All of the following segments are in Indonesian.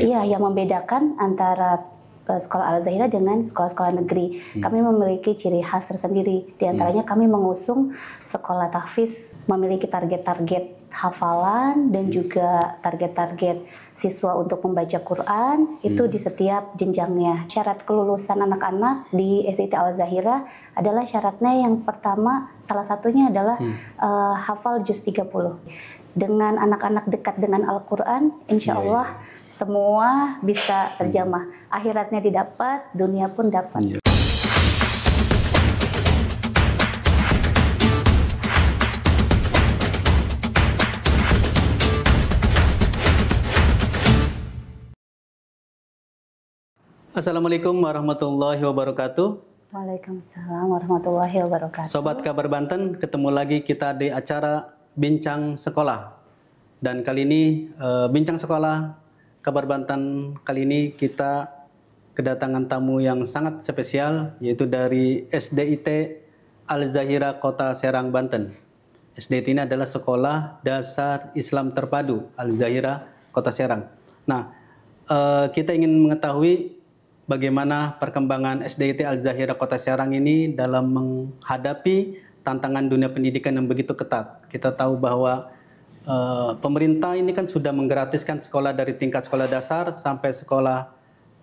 Iya, yang membedakan antara eh, sekolah Al Zahira dengan sekolah-sekolah negeri. Hmm. Kami memiliki ciri khas tersendiri. Di iya. antaranya hmm. kami mengusung sekolah tahfiz memiliki target-target hafalan dan iya. juga target-target siswa untuk membaca Quran itu di setiap jenjangnya. Syarat kelulusan anak-anak di SIT Al Zahira adalah syaratnya yang pertama salah satunya adalah hmm. uh, hafal juz 30. Dengan anak-anak dekat dengan Al-Quran, insya Allah yeah, semua bisa terjamah. Akhiratnya didapat, dunia pun dapat. Yeah. Assalamualaikum warahmatullahi wabarakatuh. Waalaikumsalam warahmatullahi wabarakatuh. Sobat Kabar Banten, ketemu lagi kita di acara Bincang Sekolah. Dan kali ini e, Bincang Sekolah Kabar Banten kali ini kita kedatangan tamu yang sangat spesial yaitu dari SDIT Al Zahira Kota Serang Banten. SDIT ini adalah Sekolah Dasar Islam Terpadu Al Zahira Kota Serang. Nah, eh, kita ingin mengetahui bagaimana perkembangan SDIT Al Zahira Kota Serang ini dalam menghadapi tantangan dunia pendidikan yang begitu ketat. Kita tahu bahwa Eh, pemerintah ini kan sudah menggratiskan sekolah dari tingkat sekolah dasar sampai sekolah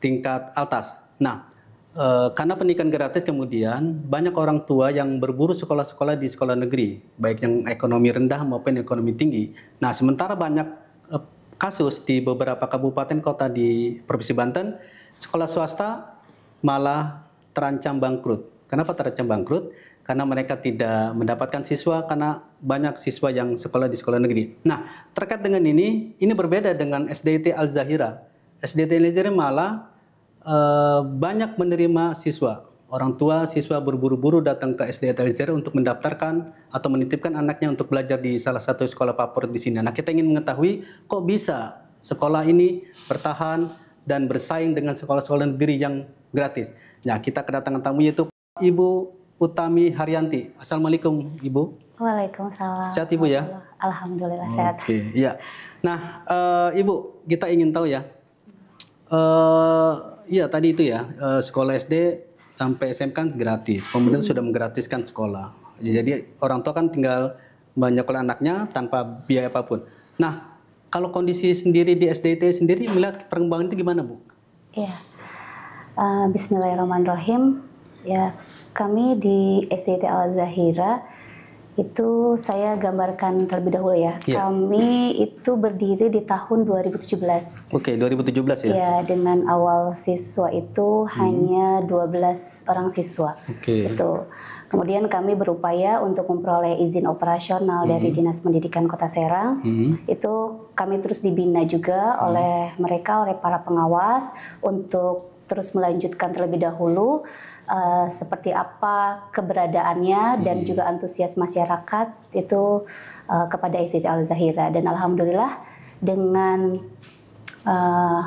tingkat atas. Nah, uh, karena pendidikan gratis kemudian banyak orang tua yang berburu sekolah-sekolah di sekolah negeri, baik yang ekonomi rendah maupun yang ekonomi tinggi. Nah, sementara banyak uh, kasus di beberapa kabupaten kota di Provinsi Banten, sekolah swasta malah terancam bangkrut. Kenapa terancam bangkrut? karena mereka tidak mendapatkan siswa karena banyak siswa yang sekolah di sekolah negeri. Nah, terkait dengan ini, ini berbeda dengan SDT Al-Zahira. SDT Al-Zahira malah e, banyak menerima siswa. Orang tua siswa berburu-buru datang ke SDT Al-Zahira untuk mendaftarkan atau menitipkan anaknya untuk belajar di salah satu sekolah favorit di sini. Nah, kita ingin mengetahui kok bisa sekolah ini bertahan dan bersaing dengan sekolah-sekolah negeri yang gratis. Nah, kita kedatangan tamu yaitu Ibu Utami Haryanti. Assalamualaikum Ibu. Waalaikumsalam. Sehat Ibu ya? Alhamdulillah sehat. Oke, okay, iya. Nah, uh, Ibu, kita ingin tahu ya. Uh, iya, tadi itu ya, uh, sekolah SD sampai SMK kan gratis. Pemerintah hmm. sudah menggratiskan sekolah. Jadi orang tua kan tinggal menyekolah anaknya tanpa biaya apapun. Nah, kalau kondisi sendiri di SDT sendiri melihat perkembangan itu gimana, Bu? Iya. Uh, Bismillahirrahmanirrahim. Ya, kami di SDT Al Zahira itu saya gambarkan terlebih dahulu ya. Yeah. Kami itu berdiri di tahun 2017. Oke, okay, 2017 ya. Ya, dengan awal siswa itu hmm. hanya 12 orang siswa. Oke. Okay. Itu. Kemudian kami berupaya untuk memperoleh izin operasional hmm. dari Dinas Pendidikan Kota Serang. Hmm. Itu kami terus dibina juga hmm. oleh mereka oleh para pengawas untuk terus melanjutkan terlebih dahulu Eh, seperti apa keberadaannya hmm. dan juga antusias masyarakat itu uh, kepada ICT Al Zahira dan alhamdulillah dengan uh,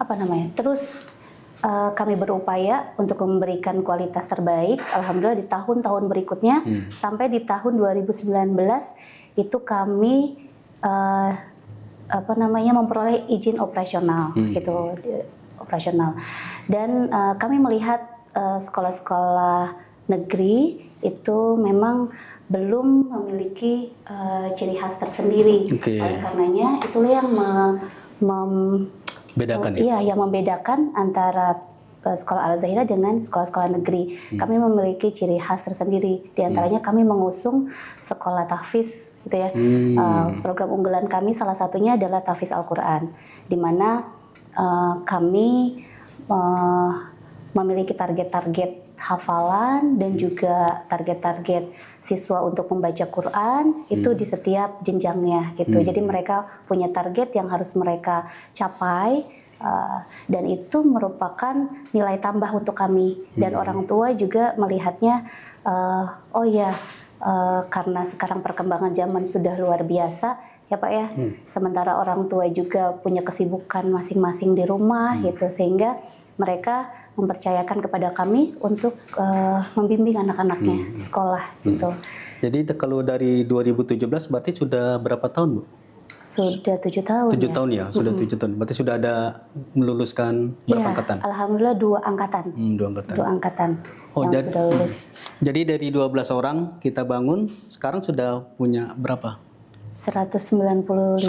apa namanya terus uh, kami berupaya untuk memberikan kualitas terbaik alhamdulillah di tahun-tahun berikutnya hmm. sampai di tahun 2019 itu kami uh, apa namanya memperoleh izin operasional hmm. gitu operasional dan uh, kami melihat Eh, sekolah-sekolah negeri itu memang belum memiliki uh, ciri khas tersendiri. Okay. Oleh karenanya itulah yang me, mem, bedakan uh, ya? Iya, yang membedakan antara uh, sekolah Al Zahira dengan sekolah-sekolah negeri. Hmm. Kami memiliki ciri khas tersendiri. Di hmm. antaranya hmm. kami mengusung sekolah tahfiz gitu ya. Hmm. Uh, program unggulan kami salah satunya adalah tahfiz Al-Qur'an di mana uh, kami uh, memiliki target-target hafalan dan hmm. juga target-target siswa untuk membaca Quran itu hmm. di setiap jenjangnya gitu. Hmm. Jadi mereka punya target yang harus mereka capai uh, dan itu merupakan nilai tambah untuk kami dan hmm. orang tua juga melihatnya uh, oh ya uh, karena sekarang perkembangan zaman sudah luar biasa ya pak ya. Hmm. Sementara orang tua juga punya kesibukan masing-masing di rumah hmm. gitu sehingga mereka mempercayakan kepada kami untuk uh, membimbing anak-anaknya hmm. sekolah hmm. gitu. Jadi kalau dari 2017 berarti sudah berapa tahun Bu? Sudah tujuh tahun. Tujuh ya? tahun ya, sudah hmm. tujuh -hmm. tahun. Berarti sudah ada meluluskan berapa ya, angkatan? Alhamdulillah dua angkatan. Hmm, dua angkatan. Dua angkatan. Oh, yang jadi, sudah lulus. Hmm. Jadi dari 12 orang kita bangun, sekarang sudah punya berapa? 195. 190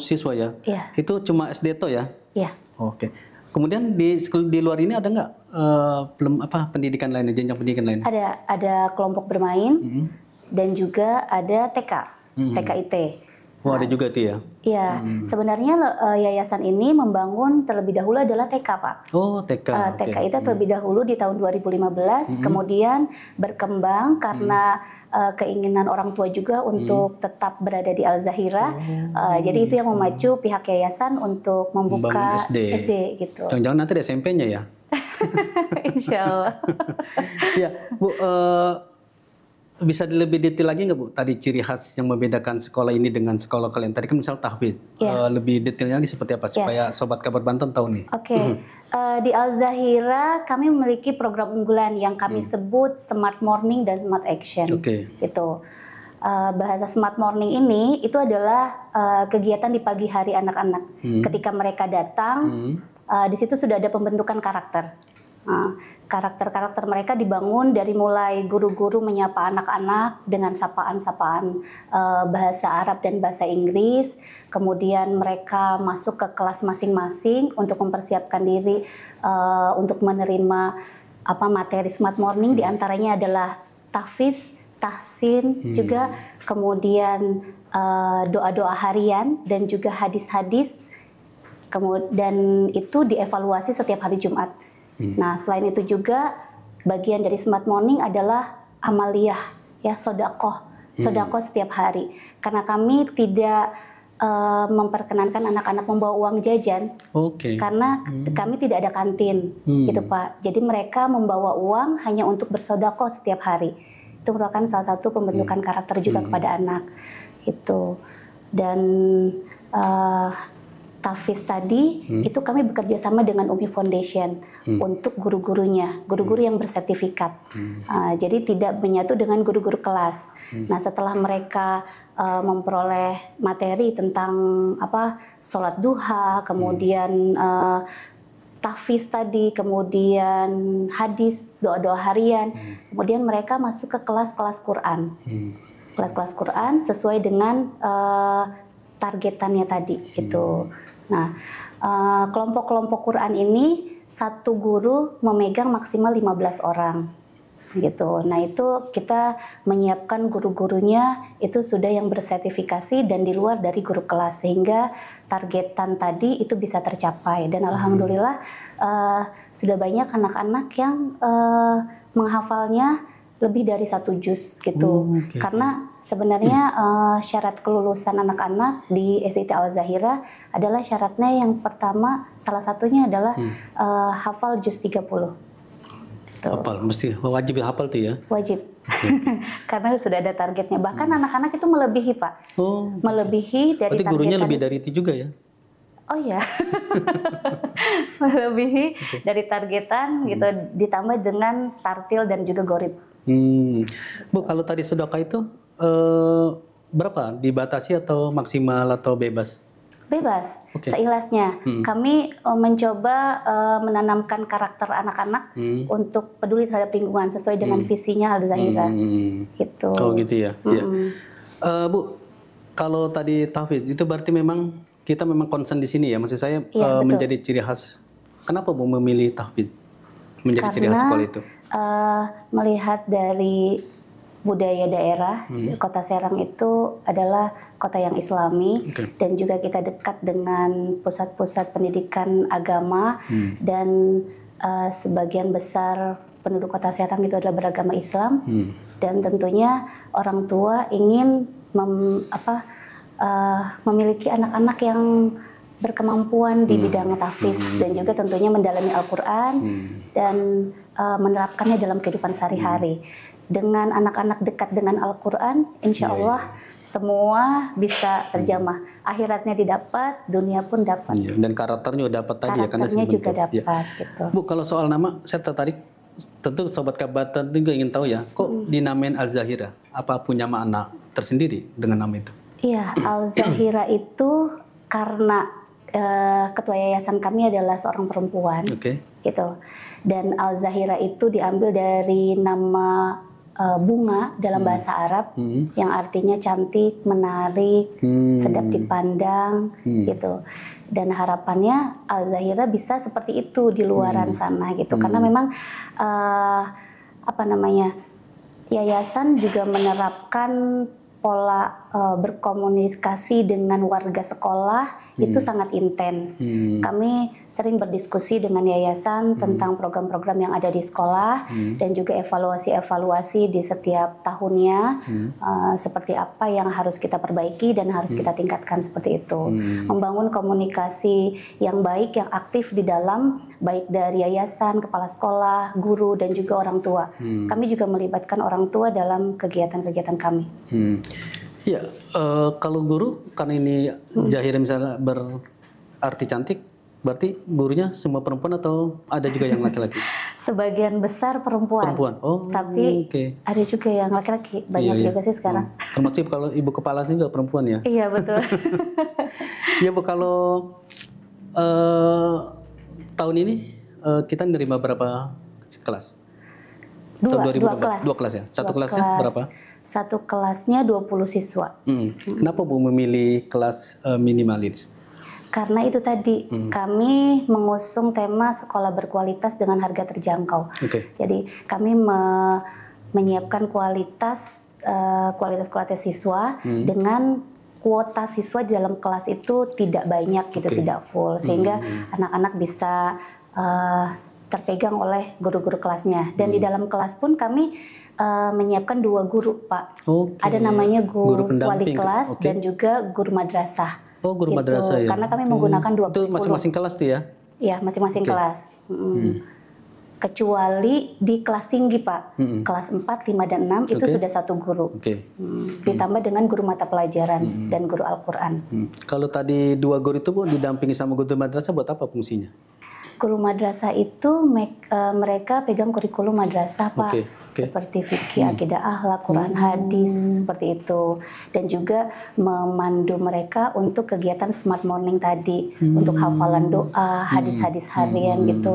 siswa ya? Iya. Itu cuma SD to ya? Iya. Oke. Okay. Kemudian di di luar ini ada nggak uh, apa pendidikan lainnya, jenjang pendidikan lainnya? Ada ada kelompok bermain mm -hmm. dan juga ada TK, mm -hmm. TKIT. Oh, ada nah. juga tuh ya? Iya, hmm. sebenarnya uh, yayasan ini membangun terlebih dahulu adalah TK, Pak. Oh, TK. Uh, eh, TK okay. itu hmm. terlebih dahulu di tahun 2015, hmm. kemudian berkembang karena hmm. uh, keinginan orang tua juga hmm. untuk hmm. tetap berada di Al-Zahira. Oh, uh, jadi itu yang memacu hmm. pihak yayasan untuk membuka SD. SD gitu. Jangan-jangan nanti ada SMP-nya ya? Insya Allah. ya, Bu, uh, bisa lebih detail lagi nggak Bu tadi ciri khas yang membedakan sekolah ini dengan sekolah kalian? Tadi kan misal tahfidz, yeah. Ya. uh, lebih detailnya lagi seperti apa ya. supaya yeah. sobat kabar Banten tahu nih. Oke, okay. Mhm. uh, eh, di Al Zahira kami memiliki program unggulan yang kami hmm. sebut Smart Morning dan Smart Action. Oke. Okay. Gitu. Uh, bahasa Smart Morning ini itu adalah uh, kegiatan di pagi hari anak-anak. hmm. Ketika mereka datang, hmm. uh, di situ sudah ada pembentukan karakter. Karakter-karakter mereka dibangun dari mulai guru-guru menyapa anak-anak dengan sapaan-sapaan e, bahasa Arab dan bahasa Inggris, kemudian mereka masuk ke kelas masing-masing untuk mempersiapkan diri e, untuk menerima apa materi smart morning Di hmm. antaranya adalah tahfiz, tahsin, hmm. juga kemudian e, doa-doa harian dan juga hadis-hadis kemudian itu dievaluasi setiap hari Jumat. Hmm. Nah, selain itu juga bagian dari smart morning adalah amaliyah ya sodakoh hmm. sodakoh hmm. setiap hari karena kami tidak uh, memperkenankan anak-anak membawa uang jajan okay. karena hmm. kami tidak ada kantin hmm. gitu pak jadi mereka membawa uang hanya untuk bersodakoh setiap hari itu merupakan salah satu pembentukan hmm. karakter juga hmm. kepada anak itu dan uh, Tafis tadi hmm. itu kami bekerja sama dengan Umi Foundation hmm. untuk guru-gurunya, guru-guru hmm. yang bersertifikat. Hmm. Uh, jadi tidak menyatu dengan guru-guru kelas. Hmm. Nah, setelah mereka uh, memperoleh materi tentang apa sholat duha, kemudian hmm. uh, tafis tadi, kemudian hadis, doa-doa harian, hmm. kemudian mereka masuk ke kelas-kelas Quran. kelas hmm. Kelas-kelas Quran sesuai dengan uh, targetannya tadi gitu. Hmm. Nah, eh, kelompok-kelompok Quran ini satu guru memegang maksimal 15 orang gitu. Nah, itu kita menyiapkan guru-gurunya itu sudah yang bersertifikasi dan di luar dari guru kelas sehingga targetan tadi itu bisa tercapai dan hmm. alhamdulillah uh, sudah banyak anak-anak yang uh, menghafalnya lebih dari satu juz gitu. Oh, okay. Karena Sebenarnya uh, syarat kelulusan anak-anak di SIT Al Zahira adalah syaratnya yang pertama salah satunya adalah hmm. uh, hafal juz 30 Tuh. Gitu. Hafal, mesti wajib ya hafal tuh ya. Wajib. Okay. Karena sudah ada targetnya. Bahkan hmm. anak-anak hmm. itu melebihi, Pak. Oh. Melebihi dari Berarti gurunya lebih dari itu juga ya. Oh ya. melebihi dari targetan hmm. gitu ditambah dengan tartil dan juga gorib. Hmm. Bu, kalau tadi sedekah itu eh, berapa dibatasi atau maksimal atau bebas? Bebas, okay. seilasnya. Hmm. Kami uh, mencoba uh, menanamkan karakter anak-anak hmm. untuk peduli terhadap lingkungan sesuai dengan hmm. visinya Aldo Zahira. Hmm. Gitu. Oh gitu ya. Iya. Hmm. ya. Uh, Bu, kalau tadi tahfiz itu berarti memang kita memang concern di sini ya. Maksud saya ya, uh, menjadi ciri khas. Kenapa Bu memilih tahfiz menjadi Karena, ciri khas sekolah itu? Uh, melihat dari budaya daerah. Hmm. Kota Serang itu adalah kota yang islami okay. dan juga kita dekat dengan pusat-pusat pendidikan agama hmm. dan uh, sebagian besar penduduk kota Serang itu adalah beragama Islam hmm. dan tentunya orang tua ingin mem, apa, uh, memiliki anak-anak yang berkemampuan di hmm. bidang tafis hmm. dan juga tentunya mendalami Al-Qur'an hmm. dan uh, menerapkannya dalam kehidupan sehari-hari. Hmm dengan anak-anak dekat dengan Al-Quran, insya iya, iya. Allah yeah. semua bisa terjamah. Akhiratnya didapat, dunia pun dapat. Yeah. Dan karakternya dapat tadi ya? Karakternya juga iya. dapat. Yeah. Gitu. Bu, kalau soal nama, saya tertarik. Tentu Sobat Kabatan juga ingin tahu ya, kok mm. dinamain Al-Zahira? Apa punya makna tersendiri dengan nama itu? Iya, Al-Zahira itu karena uh, ketua yayasan kami adalah seorang perempuan. Oke. Okay. Gitu. Dan Al-Zahira itu diambil dari nama uh, bunga dalam hmm. bahasa Arab hmm. yang artinya cantik, menarik, hmm. sedap dipandang hmm. gitu. Dan harapannya Al Zahira bisa seperti itu di luaran hmm. sana gitu. Hmm. Karena memang uh, apa namanya? Yayasan juga menerapkan pola uh, berkomunikasi dengan warga sekolah hmm. itu sangat intens. Hmm. Kami sering berdiskusi dengan yayasan hmm. tentang program-program yang ada di sekolah hmm. dan juga evaluasi-evaluasi di setiap tahunnya hmm. uh, seperti apa yang harus kita perbaiki dan harus hmm. kita tingkatkan seperti itu. Hmm. Membangun komunikasi yang baik yang aktif di dalam baik dari yayasan, kepala sekolah, guru dan juga orang tua. Hmm. Kami juga melibatkan orang tua dalam kegiatan-kegiatan kami. Hmm. Iya, uh, kalau guru karena ini hmm. jahir misalnya berarti cantik, berarti gurunya semua perempuan atau ada juga yang laki-laki? Sebagian besar perempuan. Perempuan. Oh. Tapi okay. ada juga yang laki-laki, iya, banyak iya, juga iya. sih sekarang. Hmm. Termasuk kalau ibu kepala juga perempuan ya? Iya betul. Iya bu kalau uh, tahun ini uh, kita nerima berapa kelas? Dua, dua kelas. Dua kelas ya. Satu kelasnya kelas. berapa? satu kelasnya 20 siswa. Hmm. Kenapa Bu memilih kelas uh, eh, minimalis? Karena itu tadi hmm. kami mengusung tema sekolah berkualitas dengan harga terjangkau. Okay. Jadi kami me menyiapkan kualitas eh, kualitas kualitas siswa hmm. dengan kuota siswa di dalam kelas itu tidak banyak gitu, okay. tidak full sehingga hmm. anak-anak hmm. bisa uh, terpegang oleh guru-guru kelasnya dan hmm. di dalam kelas pun kami uh, menyiapkan dua guru pak. Okay. Ada namanya guru, guru wali kelas okay. dan juga guru madrasah. Oh guru gitu. madrasah ya. Karena kami menggunakan hmm. dua itu masing-masing kelas tuh ya? Iya masing-masing okay. kelas. Hmm. Hmm. Kecuali di kelas tinggi pak, hmm. kelas 4, 5, dan 6 itu okay. sudah satu guru. Okay. Hmm. hmm. Ditambah dengan guru mata pelajaran hmm. hmm. dan guru Al-Quran. Hmm. Kalau tadi dua guru itu bu didampingi sama guru madrasah buat apa fungsinya? Guru madrasah itu make, uh, mereka pegang kurikulum madrasah pak. Okay okay. seperti fikih, hmm. akidah, ahlak Quran, hmm. hadis seperti itu, dan juga memandu mereka untuk kegiatan smart morning tadi hmm. untuk hafalan doa, hmm. hadis-hadis hmm. harian hmm. gitu.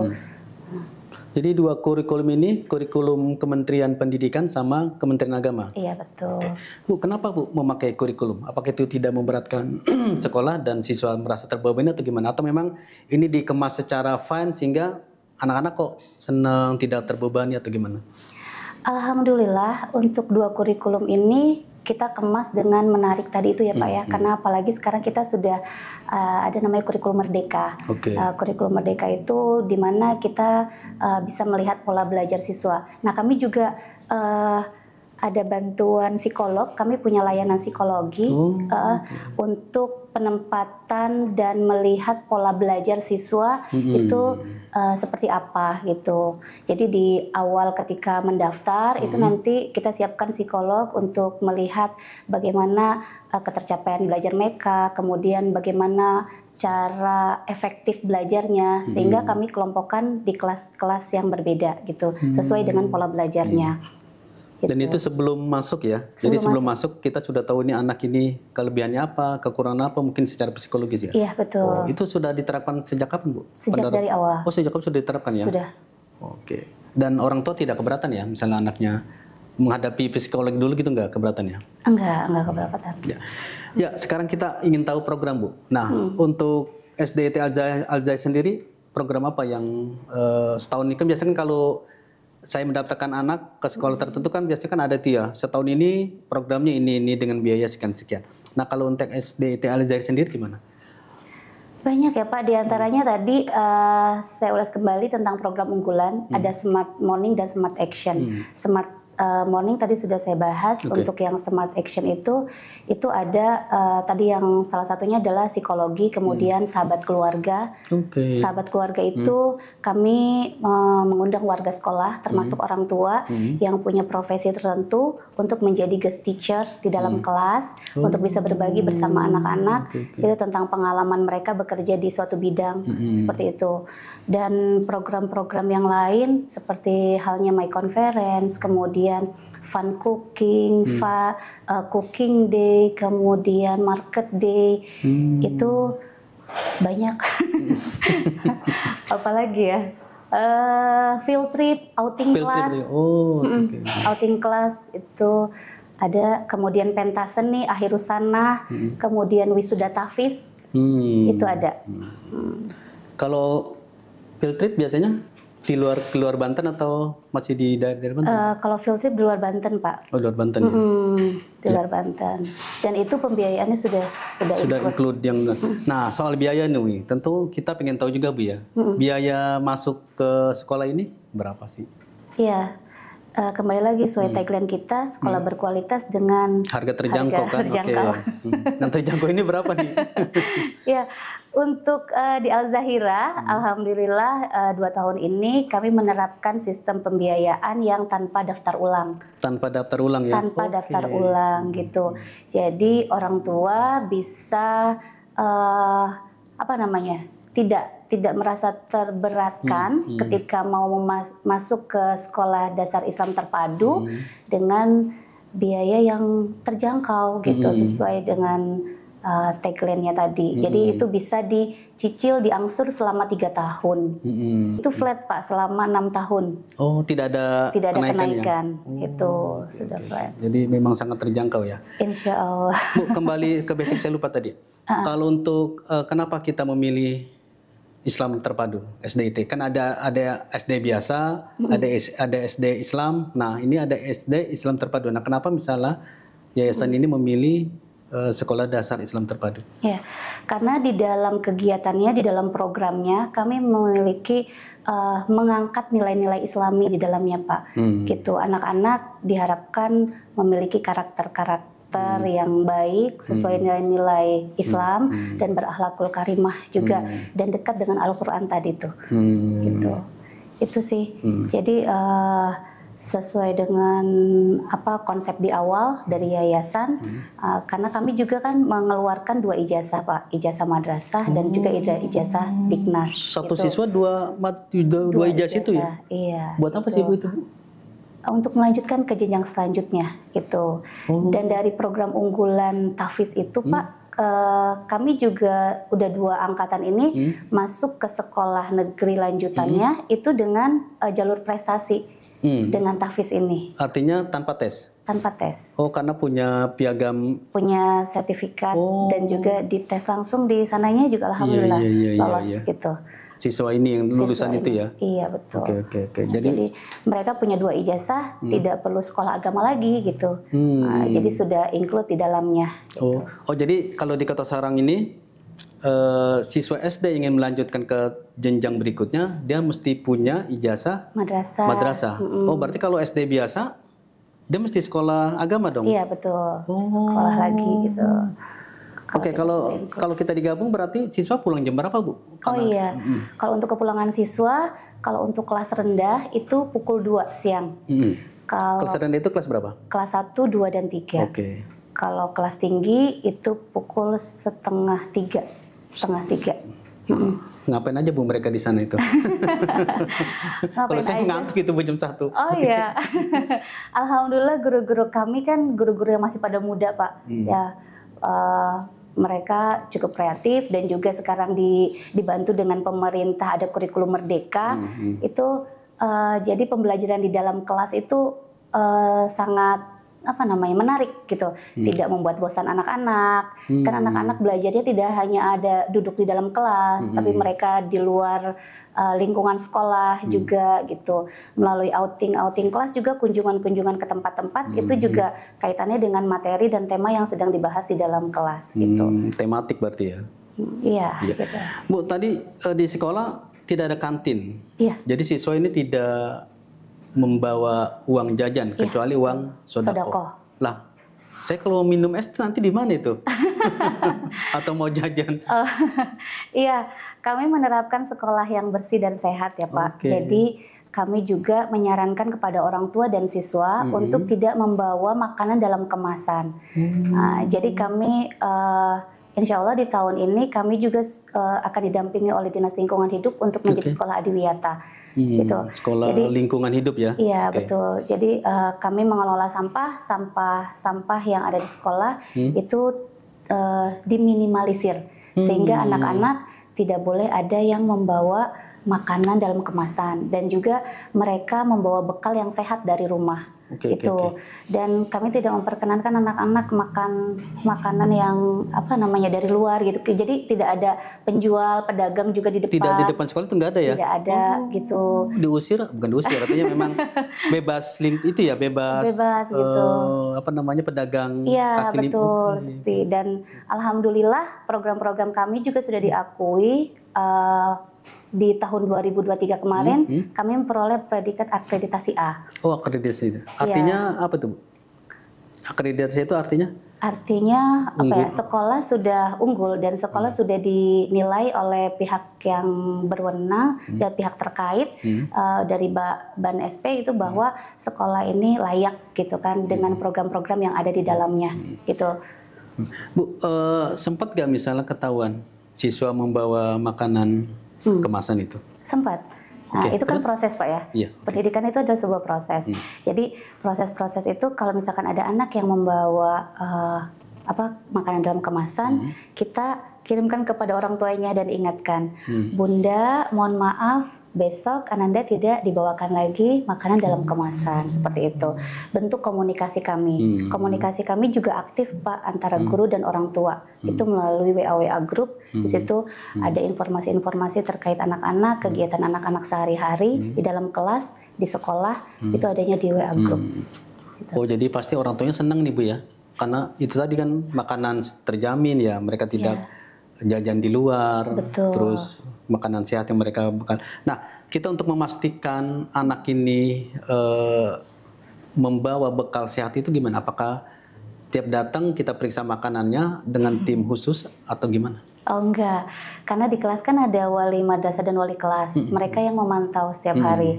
Jadi dua kurikulum ini kurikulum Kementerian Pendidikan sama Kementerian Agama. Iya betul. Bu, kenapa Bu memakai kurikulum? Apakah itu tidak memberatkan sekolah dan siswa merasa terbebani atau gimana? Atau memang ini dikemas secara fine sehingga anak-anak kok senang tidak terbebani atau gimana? Alhamdulillah untuk dua kurikulum ini kita kemas dengan menarik tadi itu ya Pak hmm, ya, mhm. karena apalagi sekarang kita sudah uh, ada namanya kurikulum merdeka. Okay. Uh, eh, kurikulum merdeka itu di mana kita uh, bisa melihat pola belajar siswa. Nah kami juga uh, ada bantuan psikolog. Kami punya layanan psikologi oh. uh, untuk penempatan dan melihat pola belajar siswa hmm. itu uh, seperti apa gitu. Jadi di awal ketika mendaftar hmm. itu nanti kita siapkan psikolog untuk melihat bagaimana uh, ketercapaian belajar mereka, kemudian bagaimana cara efektif belajarnya sehingga kami kelompokkan di kelas-kelas yang berbeda gitu, sesuai dengan pola belajarnya. Hmm. Gitu. Dan itu sebelum masuk ya. Sebelum Jadi sebelum masuk. masuk kita sudah tahu ini anak ini kelebihannya apa, kekurangan apa mungkin secara psikologis ya. Iya betul. Oh, itu sudah diterapkan sejak kapan bu? Sejak Pendara dari awal. Oh sejak kapan sudah diterapkan ya? Sudah. Oke. Dan orang tua tidak keberatan ya, misalnya anaknya menghadapi psikolog dulu gitu nggak ya? Enggak, enggak keberatan. Ya. ya, sekarang kita ingin tahu program Bu. Nah, hmm. untuk SDT e Aljai Alzai sendiri program apa yang uh, setahun ini kan biasanya kan kalau saya mendaftarkan anak ke sekolah tertentu kan biasanya kan ada itu ya setahun ini programnya ini ini dengan biaya sekian sekian. Nah kalau untuk SD IT Al sendiri gimana? Banyak ya Pak, diantaranya hmm. tadi uh, saya ulas kembali tentang program unggulan, hmm. ada Smart Morning dan Smart Action. Hmm. Smart uh, morning tadi sudah saya bahas okay. untuk yang smart action itu itu ada uh, tadi yang salah satunya adalah psikologi kemudian hmm. sahabat keluarga okay. sahabat keluarga hmm. itu hmm. kami uh, mengundang warga sekolah termasuk hmm. orang tua hmm. yang punya profesi tertentu untuk menjadi guest teacher di dalam hmm. kelas oh. untuk bisa berbagi bersama anak-anak okay, okay. itu tentang pengalaman mereka bekerja di suatu bidang hmm. seperti itu dan program-program yang lain seperti halnya my conference kemudian kemudian fun cooking, hmm. fa, uh, cooking day, kemudian market day, hmm. itu banyak. Apalagi ya, uh, field trip, outing field class, trip. Oh, okay. outing class itu ada, kemudian pentas seni, akhir akhirusana, hmm. kemudian wisuda tafis, hmm. itu ada. Hmm. Kalau field trip biasanya di luar keluar Banten atau masih di daerah Banten? Uh, kalau field trip di luar Banten pak. Oh di luar Banten. Mm -hmm. ya. Di ya. luar ya. Banten. Dan itu pembiayaannya sudah sudah, sudah include. yang. Nah soal biaya nih, tentu kita pengen tahu juga bu ya. Mm -hmm. Biaya masuk ke sekolah ini berapa sih? Iya. Uh, kembali lagi sesuai hmm. tagline kita sekolah hmm. berkualitas dengan harga terjangkau harga kan terjangkau. Okay. Hmm. yang terjangkau ini berapa nih? ya untuk uh, di Al Zahira, hmm. alhamdulillah uh, dua tahun ini kami menerapkan sistem pembiayaan yang tanpa daftar ulang. Tanpa daftar ulang ya. Tanpa okay. daftar ulang hmm. gitu. Jadi orang tua bisa uh, apa namanya? Tidak tidak merasa terberatkan hmm. Hmm. ketika mau mas masuk ke sekolah dasar Islam terpadu hmm. dengan biaya yang terjangkau gitu hmm. sesuai dengan uh, tagline-nya tadi. Mm -hmm. Jadi itu bisa dicicil, diangsur selama tiga tahun. Mm -hmm. Itu flat pak selama enam tahun. Oh, tidak ada tidak ada kenaikan, ya? kenaikan. Ya? itu oh, sudah okay. flat. Jadi memang sangat terjangkau ya. Insya Allah. Bu, kembali ke basic saya lupa tadi. Ah. Kalau untuk uh, kenapa kita memilih Islam terpadu SDIT kan ada ada SD biasa, mm -hmm. ada ada SD Islam. Nah ini ada SD Islam terpadu. Nah kenapa misalnya yayasan mm -hmm. ini memilih Eh, sekolah Dasar Islam Terpadu. Ya, karena di dalam kegiatannya, di dalam programnya, kami memiliki uh, mengangkat nilai-nilai Islami di dalamnya, Pak. Hmm. Gitu, anak-anak diharapkan memiliki karakter-karakter hmm. yang baik sesuai hmm. nilai-nilai hmm. Islam hmm. dan berakhlakul karimah juga hmm. dan dekat dengan Al-Qur'an tadi tuh. Hmm. Gitu. Itu sih. Hmm. Jadi uh, sesuai dengan apa konsep di awal dari yayasan hmm. uh, karena kami juga kan mengeluarkan dua ijazah Pak ijazah madrasah hmm. dan juga ijazah diknas satu gitu. siswa dua dua, dua ijazah itu ya iya buat apa sih Bu itu untuk melanjutkan ke jenjang selanjutnya gitu hmm. dan dari program unggulan Tafis itu hmm. Pak Uh, kami juga udah dua angkatan ini hmm. masuk ke sekolah negeri lanjutannya hmm. itu dengan uh, jalur prestasi hmm. dengan tafis ini. Artinya tanpa tes? Tanpa tes. Oh, karena punya piagam? Punya sertifikat oh. dan juga dites langsung di sananya juga iya, alhamdulillah yeah, yeah, yeah, lolos yeah, gitu. Siswa ini yang lulusan ini. itu ya? Iya betul. okay, okay, Jadi, jadi mereka punya dua ijazah, hmm. tidak perlu sekolah agama lagi gitu. Hmm. Uh, jadi sudah include di dalamnya. Oh. Gitu. Oh oh jadi kalau di Kota Sarang ini Eh, siswa SD ingin melanjutkan ke jenjang berikutnya, dia mesti punya ijazah madrasah. Madrasah. Mm -hmm. Oh, berarti kalau SD biasa dia mesti sekolah agama dong? Iya, betul. Oh. Sekolah lagi gitu. Oke, okay, kalau kalau kita digabung berarti siswa pulang jam berapa, Bu? Oh, Karena, oh iya. Mm -hmm. Kalau untuk kepulangan siswa, kalau untuk kelas rendah itu pukul 2 siang. Mm -hmm. Kalau kelas rendah itu kelas berapa? Kelas 1, 2 dan 3. Oke. Okay. Kalau kelas tinggi itu pukul setengah tiga setengah tiga. Hmm. Ngapain aja bu mereka di sana itu? Kalau saya ngantuk itu bu jam satu. Oh iya, alhamdulillah guru-guru kami kan guru-guru yang masih pada muda pak. Hmm. Ya uh, mereka cukup kreatif dan juga sekarang di, dibantu dengan pemerintah ada kurikulum merdeka hmm. hmm. itu uh, jadi pembelajaran di dalam kelas itu uh, sangat apa namanya menarik gitu, hmm. tidak membuat bosan anak-anak. Hmm. Kan anak-anak belajarnya tidak hanya ada duduk di dalam kelas, hmm. tapi mereka di luar uh, lingkungan sekolah hmm. juga gitu. Melalui outing-outing kelas juga kunjungan-kunjungan ke tempat-tempat hmm. itu juga kaitannya dengan materi dan tema yang sedang dibahas di dalam kelas hmm, gitu. tematik berarti ya. Hmm, iya. Ya. Gitu. Bu tadi uh, di sekolah tidak ada kantin. Iya. Jadi siswa ini tidak membawa uang jajan ya. kecuali uang sodako. Lah, saya kalau minum es nanti di mana itu? Atau mau jajan? Oh, iya, kami menerapkan sekolah yang bersih dan sehat ya Pak. Okay. Jadi kami juga menyarankan kepada orang tua dan siswa hmm. untuk tidak membawa makanan dalam kemasan. Hmm. Nah, jadi kami uh, Insya Allah di tahun ini kami juga uh, akan didampingi oleh Dinas Lingkungan Hidup untuk menjadi okay. sekolah adiwiyata Hmm, gitu. Sekolah Jadi, lingkungan hidup ya? Iya okay. betul. Jadi uh, kami mengelola sampah, sampah sampah yang ada di sekolah hmm. itu uh, diminimalisir hmm. sehingga anak-anak tidak boleh ada yang membawa makanan dalam kemasan dan juga mereka membawa bekal yang sehat dari rumah okay, itu okay, okay. dan kami tidak memperkenankan anak-anak makan makanan yang apa namanya dari luar gitu jadi tidak ada penjual pedagang juga di depan tidak di depan sekolah itu nggak ada ya tidak ada oh, gitu diusir bukan diusir artinya memang bebas link itu ya bebas bebas uh, apa namanya pedagang iya betul oh, iya. dan alhamdulillah program-program kami juga sudah diakui uh, di tahun 2023 kemarin hmm, hmm. kami memperoleh predikat akreditasi A. Oh, akreditasi iya. Artinya ya. apa tuh? Akreditasi itu artinya? Artinya apa ya? Sekolah sudah unggul dan sekolah hmm. sudah dinilai oleh pihak yang berwenang hmm. dan pihak terkait hmm. uh, dari Ban SP itu hmm. bahwa hmm. sekolah ini layak gitu kan hmm. dengan program-program yang ada di dalamnya hmm. hmm. gitu. Bu, uh, sempat gak misalnya ketahuan siswa membawa makanan hmm. kemasan itu? Sempat. Nah, okay, itu kan terus? proses Pak ya. Iya, okay. Pendidikan itu adalah sebuah proses. Hmm. Jadi proses-proses itu kalau misalkan ada anak yang membawa uh, apa makanan dalam kemasan, hmm. kita kirimkan kepada orang tuanya dan ingatkan, hmm. Bunda, mohon maaf besok Ananda tidak dibawakan lagi makanan dalam kemasan seperti itu. Bentuk komunikasi kami. Hmm. Komunikasi kami juga aktif Pak antara hmm. guru dan orang tua. Hmm. Itu melalui WA WA group. Hmm. Di situ hmm. ada informasi-informasi terkait anak-anak, hmm. kegiatan anak-anak sehari-hari hmm. di dalam kelas, di sekolah, hmm. itu adanya di WA hmm. group. Hmm. Oh, jadi pasti orang tuanya senang nih Bu ya. Karena itu tadi kan makanan terjamin ya, mereka tidak yeah. jajan di luar, Betul. terus makanan sehat yang mereka bukan. Nah, kita untuk memastikan anak ini e, membawa bekal sehat itu gimana? Apakah tiap datang kita periksa makanannya dengan hmm. tim khusus atau gimana? Oh enggak, karena di kelas kan ada wali madrasah dan wali kelas. -hmm. hmm mereka hmm. yang memantau setiap -hmm. hari.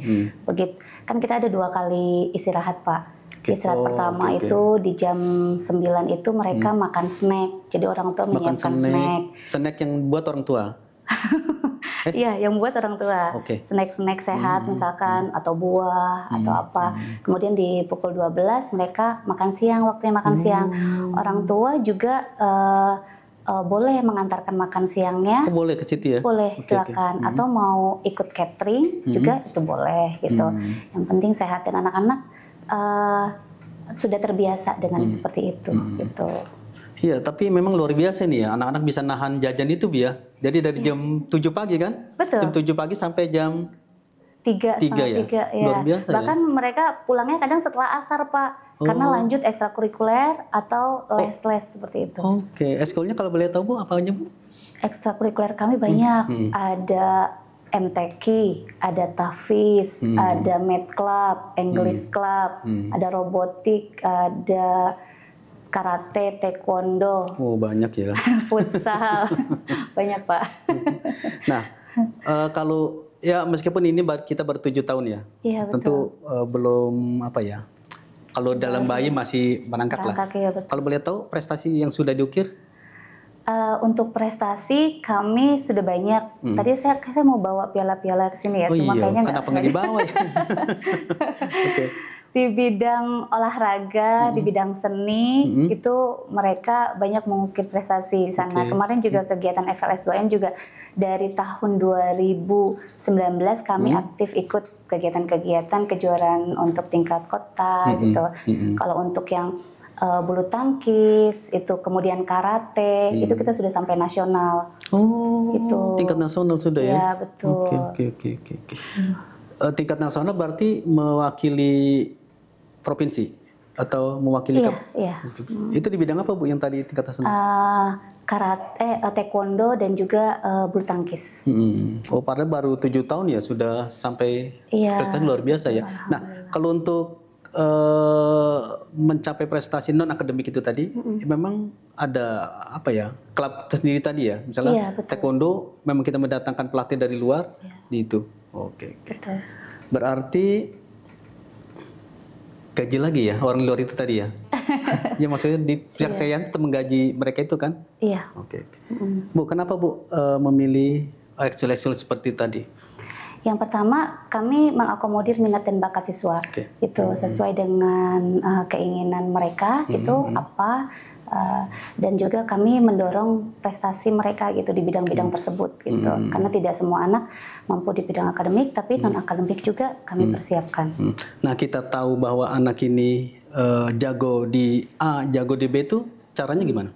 Begitu. Kan kita ada dua kali istirahat, Pak. Okay. Gitu. Istirahat oh, pertama okay, itu di jam 9 itu mereka hmm. makan snack. Jadi orang tua makan menyiapkan snack. snack. Snack yang buat orang tua. Iya, yang buat orang tua. Okay. Snack-snack sehat hmm. misalkan hmm. atau buah hmm. atau apa. Hmm. Kemudian di pukul 12 mereka makan siang, waktunya makan hmm. siang. Orang tua juga uh, uh, boleh mengantarkan makan siangnya. Oh, boleh ke situ ya? Boleh, okay, silakan. Okay. Hmm. Atau mau ikut catering hmm. juga itu boleh gitu. Hmm. Yang penting sehat dan anak-anak uh, sudah terbiasa dengan hmm. seperti itu hmm. gitu. Iya, tapi memang luar biasa nih ya. Anak-anak bisa nahan jajan itu, Bia. Ya. Jadi dari ya. jam 7 pagi kan? Betul. Jam 7 pagi sampai jam tiga tiga ya? tiga ya luar biasa ya? bahkan ya? mereka pulangnya kadang setelah asar pak oh. karena lanjut ekstrakurikuler atau oh. les-les oh. seperti itu oke okay. eskulnya kalau boleh tahu bu apa aja bu ekstrakurikuler kami banyak hmm. Hmm. ada MTQ ada Tafis hmm. ada Med Club English hmm. Club hmm. ada robotik ada karate, taekwondo. Oh banyak ya. Futsal, banyak pak. nah uh, kalau ya meskipun ini kita bertujuh tahun ya, ya betul. tentu uh, belum apa ya. Kalau iya. dalam bayi masih menangkap lah. Ya, Kalau boleh tahu prestasi yang sudah diukir? Uh, untuk prestasi kami sudah banyak. Hmm. Tadi saya saya mau bawa piala-piala ke sini ya, oh, cuma iya. kayaknya kenapa nggak dibawa ya? okay di bidang olahraga, mm -hmm. di bidang seni mm -hmm. itu mereka banyak mengukir prestasi di sana. Okay. Kemarin juga mm. kegiatan FLS2N juga dari tahun 2019 kami mm -hmm. aktif ikut kegiatan-kegiatan kejuaraan untuk tingkat kota mm -hmm. gitu. Mm -hmm. Kalau untuk yang uh, bulu tangkis, itu kemudian karate, hmm. itu kita sudah sampai nasional. Oh, itu. tingkat nasional sudah ya? Ya betul. Oke oke oke oke. Eh, tingkat nasional berarti mewakili provinsi atau mewakili iya, iya. itu di bidang apa bu yang tadi tingkat hasan uh, karate uh, taekwondo dan juga uh, bulu tangkis hmm. oh pada baru tujuh tahun ya sudah sampai iya. prestasi luar biasa ya nah kalau untuk uh, mencapai prestasi non akademik itu tadi mm-hmm. ya memang ada apa ya klub tersendiri tadi ya misalnya iya, taekwondo memang kita mendatangkan pelatih dari luar iya. di itu oke okay, okay. berarti gaji lagi ya orang luar itu tadi ya? ya maksudnya di pihak yeah. saya tetap menggaji mereka itu kan? Iya. Oke. Okay. Bu, kenapa Bu uh, memilih actual-actual seperti tadi? Yang pertama, kami mengakomodir minat dan bakat siswa. Okay. Itu sesuai dengan uh, keinginan mereka, -hmm. itu apa Eh, dan juga kami mendorong prestasi mereka gitu di bidang-bidang hmm. tersebut gitu hmm. karena tidak semua anak mampu di bidang akademik tapi hmm. non akademik juga kami hmm. persiapkan. Hmm. Nah kita tahu bahwa anak ini uh, jago di A jago di B itu caranya gimana?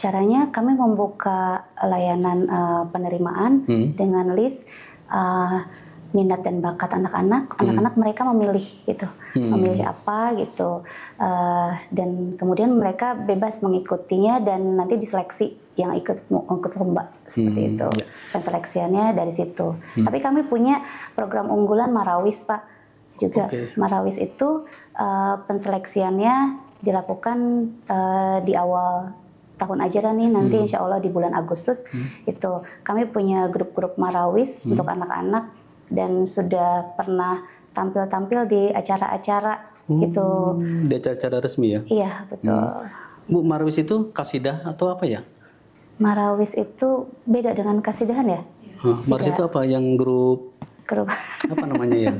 Caranya kami membuka layanan uh, penerimaan hmm. dengan list uh, minat dan bakat anak-anak, hmm. anak-anak hmm. mereka memilih gitu, hmm. memilih apa gitu, uh, dan kemudian mereka bebas mengikutinya dan nanti diseleksi yang ikut ikut lomba seperti hmm. itu, ya. seleksiannya dari situ. Hmm. Tapi kami punya program unggulan Marawis pak juga okay. Marawis itu uh, penseleksiannya dilakukan uh, di awal tahun ajaran nih nanti hmm. insya Allah di bulan Agustus hmm. itu kami punya grup-grup marawis hmm. untuk anak-anak dan sudah pernah tampil-tampil di acara-acara hmm, gitu. Di acara-acara resmi ya? Iya, betul. Hmm. Bu Marawis itu kasidah atau apa ya? Marawis itu beda dengan kasidahan ya? Huh, Marawis itu apa? Yang grup grup apa namanya ya? ya?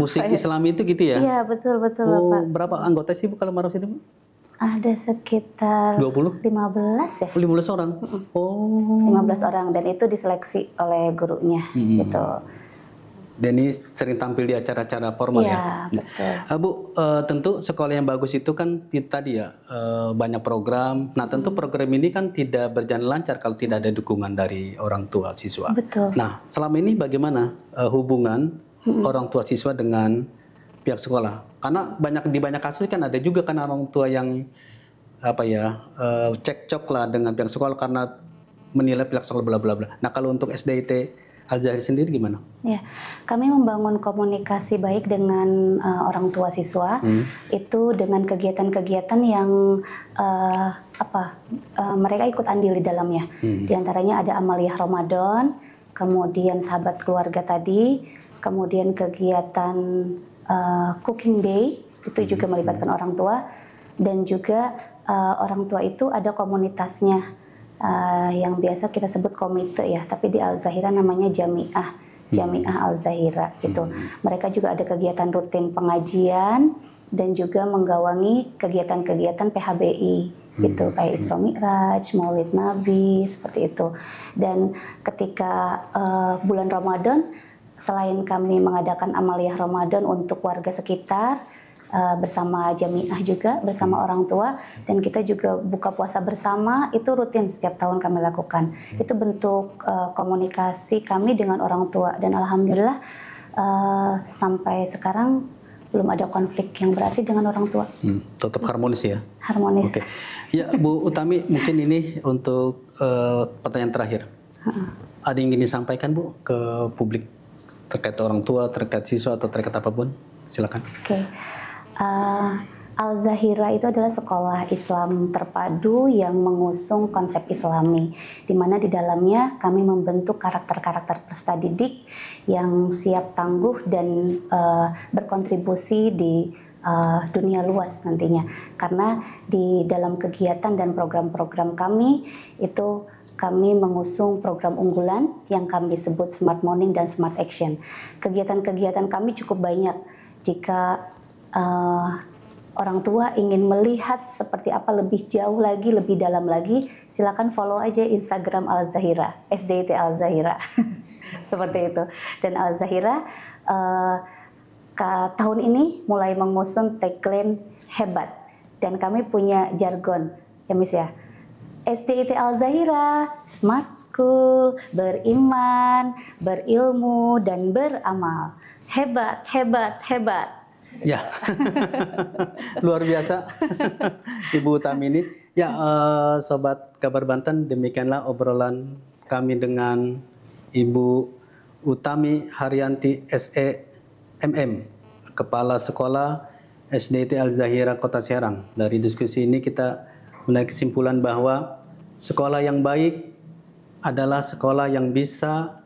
Musik ya? Islam itu gitu ya? Iya, betul betul oh, berapa anggota sih Bu kalau Marawis itu? Ada sekitar 20? 15 ya? 15 orang. Oh. 15 orang dan itu diseleksi oleh gurunya -hmm. gitu. Denny sering tampil di acara-acara formal ya. ya? Betul. Eh, Bu, uh, tentu sekolah yang bagus itu kan tadi ya uh, banyak program. Nah, tentu hmm. program ini kan tidak berjalan lancar kalau tidak ada dukungan dari orang tua siswa. Betul. Nah, selama ini bagaimana uh, hubungan hmm. orang tua siswa dengan pihak sekolah? Karena banyak di banyak kasus kan ada juga kan orang tua yang apa ya uh, cekcok lah dengan pihak sekolah karena menilai pihak sekolah bla bla bla. Nah, kalau untuk SDIT al sendiri gimana? Ya, kami membangun komunikasi baik dengan uh, orang tua siswa hmm. itu dengan kegiatan-kegiatan yang uh, apa uh, mereka ikut andil di dalamnya. Hmm. Di antaranya ada amaliyah Ramadan, kemudian sahabat keluarga tadi, kemudian kegiatan uh, cooking day itu hmm. juga melibatkan hmm. orang tua dan juga uh, orang tua itu ada komunitasnya uh, yang biasa kita sebut komite ya, tapi di Al Zahira namanya jamiah, hmm. jamiah Al Zahira gitu. Hmm. Mereka juga ada kegiatan rutin pengajian dan juga menggawangi kegiatan-kegiatan PHBI hmm. gitu kayak Isra hmm. Mi'raj, Maulid Nabi seperti itu. Dan ketika uh, bulan Ramadan selain kami mengadakan amaliyah Ramadan untuk warga sekitar, uh, bersama jamiah juga bersama hmm. orang tua dan kita juga buka puasa bersama itu rutin setiap tahun kami lakukan hmm. itu bentuk uh, komunikasi kami dengan orang tua dan alhamdulillah uh, sampai sekarang belum ada konflik yang berarti dengan orang tua. Hmm, tetap harmonis ya. Harmonis. Oke. Okay. Ya Bu Utami mungkin ini untuk uh, pertanyaan terakhir. hmm. Ada yang ingin disampaikan Bu ke publik terkait orang tua, terkait siswa atau terkait apapun? Silakan. Oke. Okay. Uh, eh, Al Zahira itu adalah sekolah Islam terpadu yang mengusung konsep Islami, di mana di dalamnya kami membentuk karakter-karakter peserta didik yang siap tangguh dan uh, berkontribusi di uh, dunia luas nantinya. Karena di dalam kegiatan dan program-program kami itu kami mengusung program unggulan yang kami sebut Smart Morning dan Smart Action. Kegiatan-kegiatan kami cukup banyak. Jika uh, orang tua ingin melihat seperti apa lebih jauh lagi, lebih dalam lagi, silakan follow aja Instagram Al Zahira, SDIT Al Zahira, seperti itu. Dan Al Zahira uh, tahun ini mulai mengusung tagline hebat, dan kami punya jargon, ya Miss ya. SDIT Al Zahira, Smart School, beriman, berilmu, dan beramal. Hebat, hebat, hebat. Ya, luar biasa Ibu Utami ini Ya, eh, Sobat Kabar Banten, demikianlah obrolan kami dengan Ibu Utami Haryanti SE MM, Kepala Sekolah SDT Al-Zahira Kota Serang. Dari diskusi ini kita menarik kesimpulan bahwa sekolah yang baik adalah sekolah yang bisa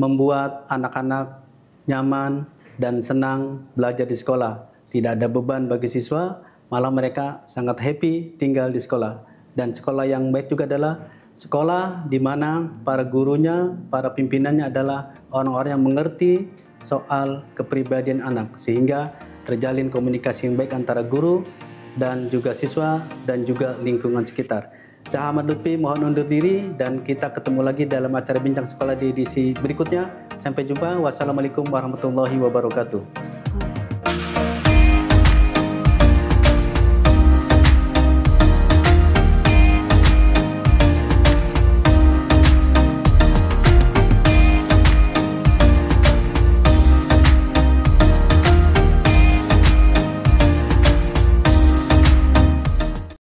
membuat anak-anak nyaman, dan senang belajar di sekolah. Tidak ada beban bagi siswa, malah mereka sangat happy tinggal di sekolah. Dan sekolah yang baik juga adalah sekolah di mana para gurunya, para pimpinannya adalah orang-orang yang mengerti soal kepribadian anak sehingga terjalin komunikasi yang baik antara guru dan juga siswa dan juga lingkungan sekitar. Saya Ahmad Lutfi mohon undur diri dan kita ketemu lagi dalam acara Bincang Sekolah di edisi berikutnya. Sampai jumpa. Wassalamualaikum warahmatullahi wabarakatuh.